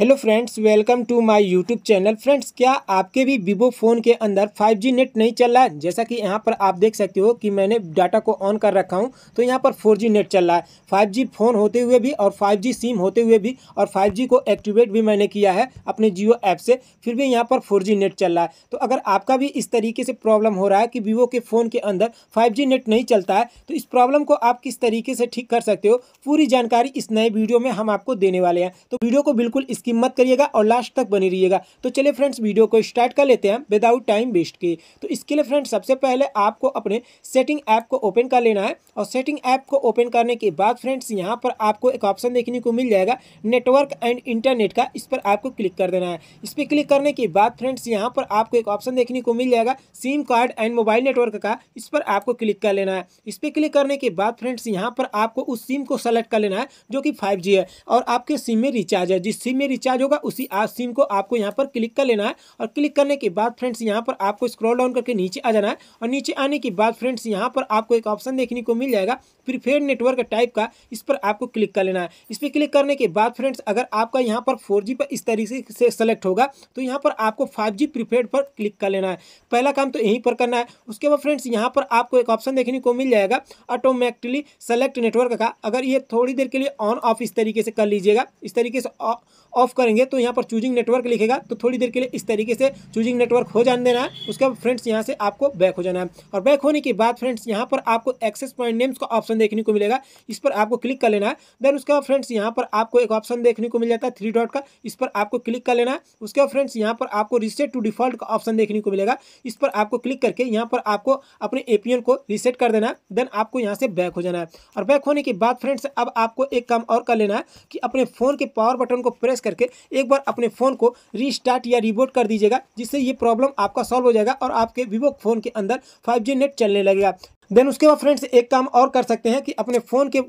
hello friends welcome to my YouTube channel friends क्या आपके भी वीवो फ़ोन के अंदर 5G नेट नहीं चल रहा है जैसा कि यहाँ पर आप देख सकते हो कि मैंने डाटा को ऑन कर रखा हूँ तो यहाँ पर 4G नेट चल रहा है 5G फ़ोन होते हुए भी और 5G सिम होते हुए भी और 5G को एक्टिवेट भी मैंने किया है अपने जियो ऐप से फिर भी यहाँ पर फोर नेट चल रहा है तो अगर आपका भी इस तरीके से प्रॉब्लम हो रहा है कि वीवो के फ़ोन के अंदर फाइव नेट नहीं चलता है तो इस प्रॉब्लम को आप किस तरीके से ठीक कर सकते हो पूरी जानकारी इस नए वीडियो में हम आपको देने वाले हैं तो वीडियो को बिल्कुल इसकी स्किप मत करिएगा और लास्ट तक बने रहिएगा तो चलिए फ्रेंड्स वीडियो को स्टार्ट कर लेते हैं विदाउट टाइम वेस्ट के तो इसके लिए फ्रेंड्स सबसे पहले आपको अपने सेटिंग ऐप को ओपन कर लेना है और सेटिंग ऐप को ओपन करने के बाद फ्रेंड्स यहाँ पर आपको एक ऑप्शन देखने को मिल जाएगा नेटवर्क एंड इंटरनेट का इस पर आपको क्लिक कर देना है इस पर क्लिक करने के बाद फ्रेंड्स यहाँ पर आपको एक ऑप्शन देखने को मिल जाएगा SIM card and mobile network का इस पर आपको क्लिक कर लेना है इस पर क्लिक करने के बाद फ्रेंड्स यहाँ पर आपको उस सिम को सेलेक्ट कर लेना है जो कि फाइव है और आपके सिम में रिचार्ज है जिस सिम में रिचार्ज होगा उसी आप सिम को आपको यहाँ पर क्लिक कर लेना है और क्लिक करने के बाद फ्रेंड्स यहाँ पर आपको स्क्रॉल डाउन करके नीचे आ जाना है और नीचे आने के बाद फ्रेंड्स यहाँ पर आपको एक ऑप्शन देखने को मिल जाएगा प्रीफेड नेटवर्क टाइप का इस पर आपको क्लिक कर लेना है इस पर क्लिक करने के बाद फ्रेंड्स अगर आपका यहाँ पर फोर पर इस तरीके से सेलेक्ट होगा तो यहाँ पर आपको फाइव जी पर क्लिक कर लेना है पहला काम तो यहीं पर करना है उसके बाद फ्रेंड्स यहाँ पर आपको एक ऑप्शन देखने को मिल जाएगा ऑटोमेटिकली सेलेक्ट नेटवर्क का अगर ये थोड़ी देर के लिए ऑन ऑफ इस तरीके से कर लीजिएगा इस तरीके से ऑफ ऑफ करेंगे तो यहाँ पर चूजिंग नेटवर्क लिखेगा तो थोड़ी देर के लिए इस तरीके से चूजिंग नेटवर्क हो जान देना है उसके बाद फ्रेंड्स यहाँ से आपको बैक हो जाना है और बैक होने के बाद फ्रेंड्स यहाँ पर आपको एक्सेस पॉइंट नेम्स का ऑप्शन देखने को मिलेगा इस पर आपको क्लिक कर लेना है देन उसके बाद फ्रेंड्स यहाँ पर आपको एक ऑप्शन देखने को मिल जाता है थ्री डॉट का इस पर आपको क्लिक कर लेना है उसके बाद फ्रेंड्स यहाँ पर आपको रिसेट टू डिफॉल्ट का ऑप्शन देखने को मिलेगा इस पर आपको क्लिक करके यहाँ पर आपको अपने ए को रिसेट कर देना है देन आपको यहाँ से बैक हो जाना है और बैक होने के बाद फ्रेंड्स अब आपको एक काम और कर लेना है कि अपने फ़ोन के पावर बटन को प्रेस करके करके एक बार अपने फ़ोन को रीस्टार्ट या रिबोट कर दीजिएगा जिससे ये प्रॉब्लम आपका सॉल्व हो जाएगा और आपके वीवो फ़ोन के अंदर फाइव नेट चलने लगेगा देन उसके बाद फ्रेंड्स एक काम और कर सकते हैं कि अपने फ़ोन के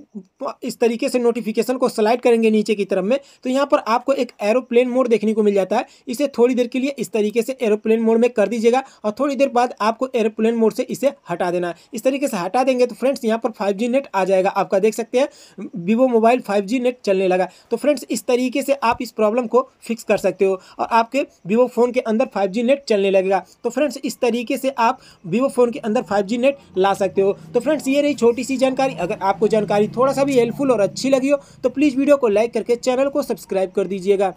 इस तरीके से नोटिफिकेशन को स्लाइड करेंगे नीचे की तरफ में तो यहाँ पर आपको एक एरोप्लेन मोड देखने को मिल जाता है इसे थोड़ी देर के लिए इस तरीके से एरोप्लेन मोड में कर दीजिएगा और थोड़ी देर बाद आपको एरोप्लेन मोड से इसे हटा देना है इस तरीके से हटा देंगे तो फ्रेंड्स यहाँ पर फाइव नेट आ जाएगा आपका देख सकते हैं वीवो मोबाइल फाइव नेट चलने लगा तो फ्रेंड्स इस तरीके से आप इस प्रॉब्लम को फिक्स कर सकते हो और आपके वीवो फ़ोन के अंदर फाइव नेट चलने लगेगा तो फ्रेंड्स इस तरीके से आप वीवो फ़ोन के अंदर फाइव नेट ला सकते सकते हो तो फ्रेंड्स ये रही छोटी सी जानकारी अगर आपको जानकारी थोड़ा सा भी हेल्पफुल और अच्छी लगी हो तो प्लीज़ वीडियो को लाइक करके चैनल को सब्सक्राइब कर दीजिएगा